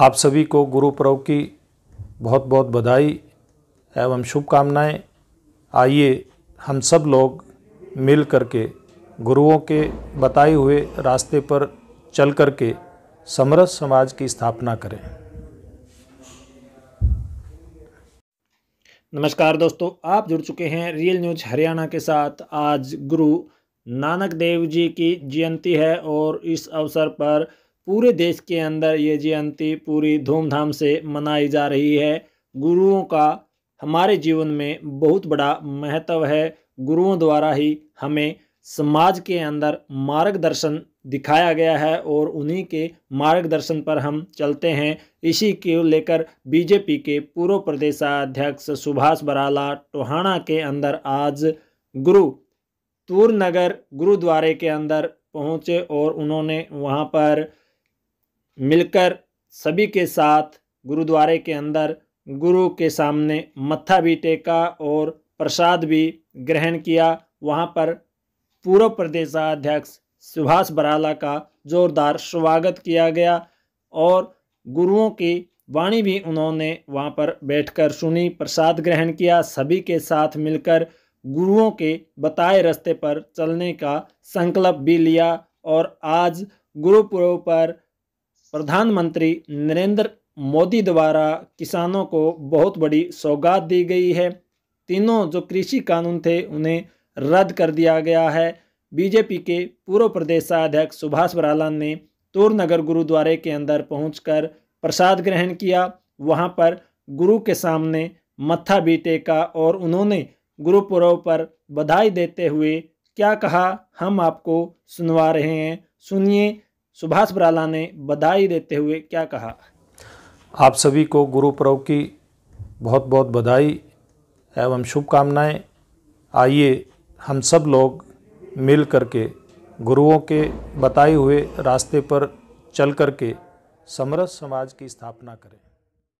आप सभी को पर्व की बहुत बहुत बधाई एवं शुभकामनाएं आइए हम सब लोग मिल कर के गुरुओं के बताए हुए रास्ते पर चल कर के समरस समाज की स्थापना करें नमस्कार दोस्तों आप जुड़ चुके हैं रियल न्यूज हरियाणा के साथ आज गुरु नानक देव जी की जयंती है और इस अवसर पर पूरे देश के अंदर ये जयंती पूरी धूमधाम से मनाई जा रही है गुरुओं का हमारे जीवन में बहुत बड़ा महत्व है गुरुओं द्वारा ही हमें समाज के अंदर मार्गदर्शन दिखाया गया है और उन्हीं के मार्गदर्शन पर हम चलते हैं इसी को लेकर बीजेपी के पूर्व प्रदेशाध्यक्ष सुभाष बराला टोहाना के अंदर आज गुरु तूर नगर गुरुद्वारे के अंदर पहुँचे और उन्होंने वहाँ पर मिलकर सभी के साथ गुरुद्वारे के अंदर गुरु के सामने मत्था भी टेका और प्रसाद भी ग्रहण किया वहाँ पर पूर्व प्रदेशाध्यक्ष सुभाष बराला का जोरदार स्वागत किया गया और गुरुओं की वाणी भी उन्होंने वहाँ पर बैठकर सुनी प्रसाद ग्रहण किया सभी के साथ मिलकर गुरुओं के बताए रास्ते पर चलने का संकल्प भी लिया और आज गुरुपुरब पर प्रधानमंत्री नरेंद्र मोदी द्वारा किसानों को बहुत बड़ी सौगात दी गई है तीनों जो कृषि कानून थे उन्हें रद्द कर दिया गया है बीजेपी के पूर्व प्रदेशाध्यक्ष सुभाष बराला ने नगर गुरुद्वारे के अंदर पहुंचकर प्रसाद ग्रहण किया वहां पर गुरु के सामने मत्था भी टेका और उन्होंने गुरुपुरव पर बधाई देते हुए क्या कहा हम आपको सुनवा रहे हैं सुनिए सुभाष बराला ने बधाई देते हुए क्या कहा आप सभी को गुरु पर्व की बहुत बहुत बधाई एवं शुभकामनाएं आइए हम सब लोग मिल करके गुरुओं के बताए हुए रास्ते पर चल करके समरस समाज की स्थापना करें